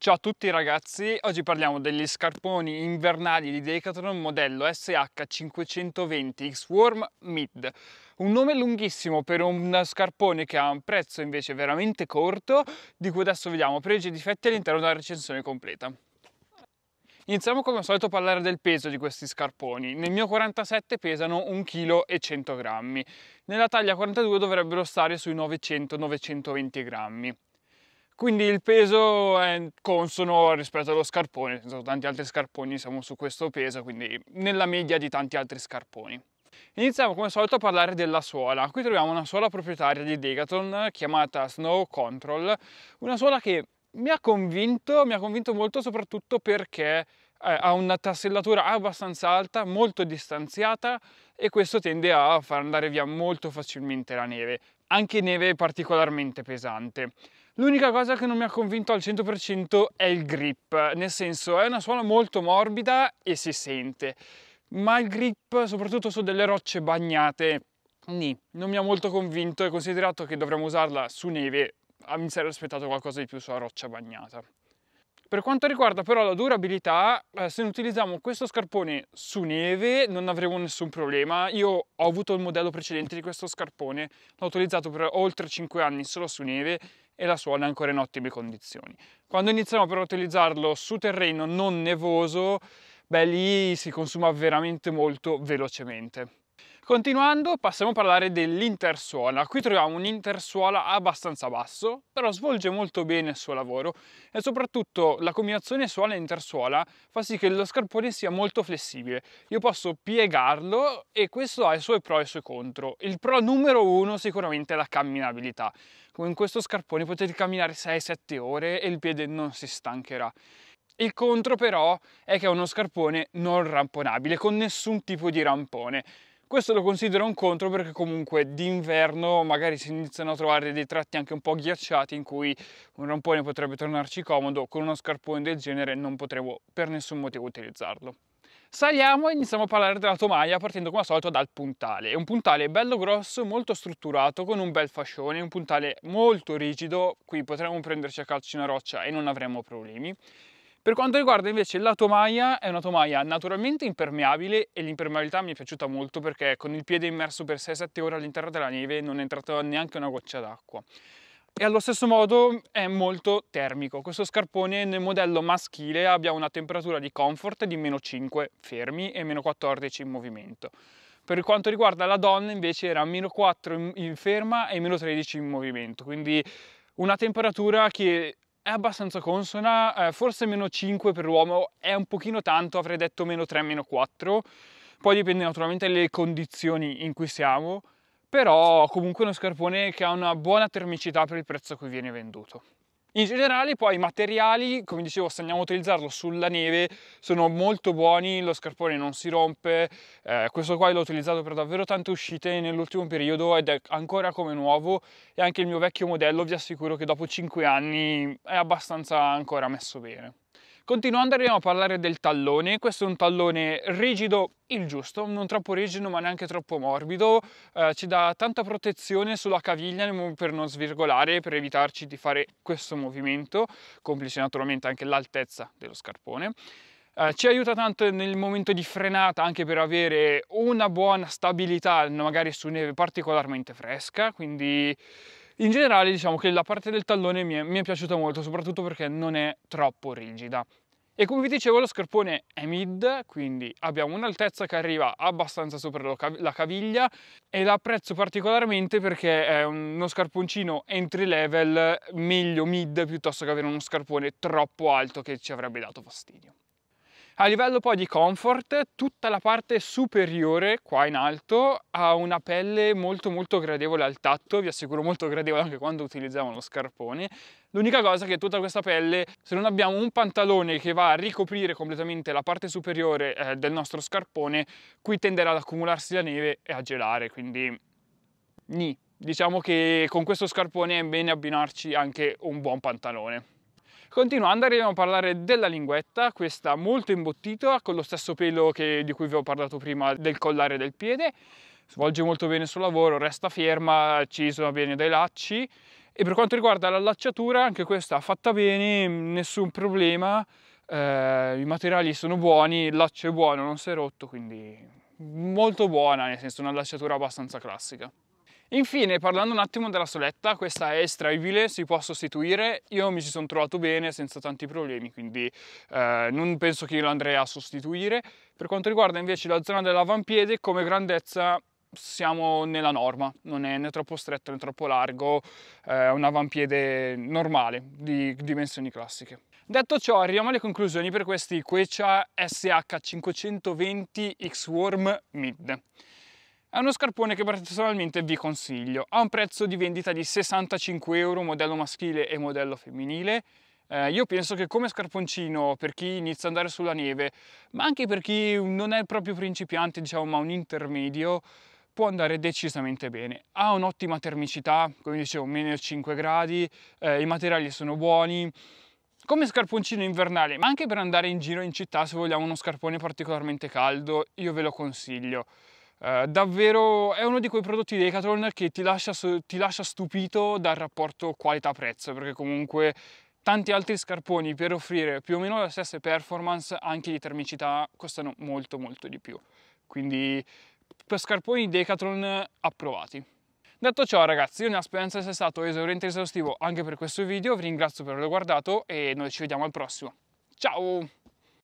Ciao a tutti ragazzi, oggi parliamo degli scarponi invernali di Decathlon modello SH520 X-Worm Mid. Un nome lunghissimo per un scarpone che ha un prezzo invece veramente corto, di cui adesso vediamo pregi e difetti all'interno della recensione completa. Iniziamo come al solito a parlare del peso di questi scarponi. Nel mio 47 pesano 1,1 kg. Nella taglia 42 dovrebbero stare sui 900-920 grammi quindi il peso è consono rispetto allo scarpone, sono tanti altri scarponi siamo su questo peso, quindi nella media di tanti altri scarponi. Iniziamo come al solito a parlare della suola. Qui troviamo una suola proprietaria di Decathlon chiamata Snow Control, una suola che mi ha convinto, mi ha convinto molto soprattutto perché eh, ha una tassellatura abbastanza alta, molto distanziata e questo tende a far andare via molto facilmente la neve, anche neve particolarmente pesante. L'unica cosa che non mi ha convinto al 100% è il grip, nel senso è una suola molto morbida e si sente, ma il grip soprattutto su delle rocce bagnate, nì, non mi ha molto convinto e considerato che dovremmo usarla su neve, mi sarei aspettato qualcosa di più sulla roccia bagnata. Per quanto riguarda però la durabilità, eh, se utilizziamo questo scarpone su neve non avremo nessun problema. Io ho avuto il modello precedente di questo scarpone, l'ho utilizzato per oltre 5 anni solo su neve e la suona ancora in ottime condizioni. Quando iniziamo però a utilizzarlo su terreno non nevoso, beh lì si consuma veramente molto velocemente. Continuando passiamo a parlare dell'intersuola. Qui troviamo un intersuola abbastanza basso, però svolge molto bene il suo lavoro e soprattutto la combinazione suola e intersuola fa sì che lo scarpone sia molto flessibile. Io posso piegarlo e questo ha i suoi pro e i suoi contro. Il pro numero uno sicuramente è la camminabilità. Con questo scarpone potete camminare 6-7 ore e il piede non si stancherà. Il contro però è che è uno scarpone non ramponabile, con nessun tipo di rampone. Questo lo considero un contro perché comunque d'inverno magari si iniziano a trovare dei tratti anche un po' ghiacciati in cui un rampone potrebbe tornarci comodo, con uno scarpone del genere non potremo per nessun motivo utilizzarlo. Saliamo e iniziamo a parlare della tomaia partendo come al solito dal puntale. È un puntale bello grosso, molto strutturato, con un bel fascione, un puntale molto rigido, qui potremmo prenderci a calcio una roccia e non avremmo problemi. Per quanto riguarda invece la tomaia, è una tomaia naturalmente impermeabile e l'impermeabilità mi è piaciuta molto perché con il piede immerso per 6-7 ore all'interno della neve non è entrata neanche una goccia d'acqua e allo stesso modo è molto termico. Questo scarpone nel modello maschile abbia una temperatura di comfort di meno 5 fermi e meno 14 in movimento. Per quanto riguarda la donna invece era meno 4 in ferma e meno 13 in movimento, quindi una temperatura che è abbastanza consona, eh, forse meno 5 per l'uomo è un pochino tanto, avrei detto meno 3, meno 4, poi dipende naturalmente dalle condizioni in cui siamo, però comunque uno scarpone che ha una buona termicità per il prezzo a cui viene venduto. In generale poi i materiali, come dicevo se andiamo a utilizzarlo sulla neve, sono molto buoni, lo scarpone non si rompe, eh, questo qua l'ho utilizzato per davvero tante uscite nell'ultimo periodo ed è ancora come nuovo e anche il mio vecchio modello vi assicuro che dopo 5 anni è abbastanza ancora messo bene. Continuando arriviamo a parlare del tallone, questo è un tallone rigido il giusto, non troppo rigido ma neanche troppo morbido, eh, ci dà tanta protezione sulla caviglia per non svirgolare, per evitarci di fare questo movimento, complice naturalmente anche l'altezza dello scarpone. Eh, ci aiuta tanto nel momento di frenata anche per avere una buona stabilità magari su neve particolarmente fresca, quindi in generale diciamo che la parte del tallone mi è, mi è piaciuta molto, soprattutto perché non è troppo rigida. E come vi dicevo lo scarpone è mid, quindi abbiamo un'altezza che arriva abbastanza sopra la caviglia e l'apprezzo particolarmente perché è uno scarponcino entry level meglio mid piuttosto che avere uno scarpone troppo alto che ci avrebbe dato fastidio. A livello poi di comfort, tutta la parte superiore qua in alto ha una pelle molto molto gradevole al tatto, vi assicuro molto gradevole anche quando utilizziamo lo scarpone. L'unica cosa è che tutta questa pelle, se non abbiamo un pantalone che va a ricoprire completamente la parte superiore eh, del nostro scarpone, qui tenderà ad accumularsi la neve e a gelare, quindi... Ni. Diciamo che con questo scarpone è bene abbinarci anche un buon pantalone. Continuando arriviamo a parlare della linguetta, questa molto imbottita, con lo stesso pelo che, di cui vi ho parlato prima del collare del piede, svolge molto bene il suo lavoro, resta ferma, ci sono bene dai lacci e per quanto riguarda l'allacciatura anche questa fatta bene, nessun problema, eh, i materiali sono buoni, il laccio è buono, non si è rotto, quindi molto buona, nel senso una allacciatura abbastanza classica. Infine, parlando un attimo della soletta, questa è estraibile, si può sostituire, io mi ci sono trovato bene senza tanti problemi, quindi eh, non penso che io lo andrei a sostituire. Per quanto riguarda invece la zona dell'avampiede, come grandezza siamo nella norma, non è né troppo stretto né troppo largo, è eh, un avampiede normale, di dimensioni classiche. Detto ciò, arriviamo alle conclusioni per questi Quecia SH520 X-Worm Mid. È uno scarpone che personalmente vi consiglio, ha un prezzo di vendita di 65 euro modello maschile e modello femminile, eh, io penso che come scarponcino per chi inizia ad andare sulla neve, ma anche per chi non è proprio principiante, diciamo, ma un intermedio, può andare decisamente bene. Ha un'ottima termicità, come dicevo, meno 5 gradi, eh, i materiali sono buoni. Come scarponcino invernale, ma anche per andare in giro in città se vogliamo uno scarpone particolarmente caldo, io ve lo consiglio. Eh, davvero è uno di quei prodotti Decathlon che ti lascia, ti lascia stupito dal rapporto qualità-prezzo perché comunque tanti altri scarponi per offrire più o meno la stessa performance anche di termicità costano molto molto di più quindi per scarponi Decathlon approvati Detto ciò ragazzi, io ne spero sia stato esauriente e esaustivo anche per questo video, vi ringrazio per averlo guardato e noi ci vediamo al prossimo. Ciao!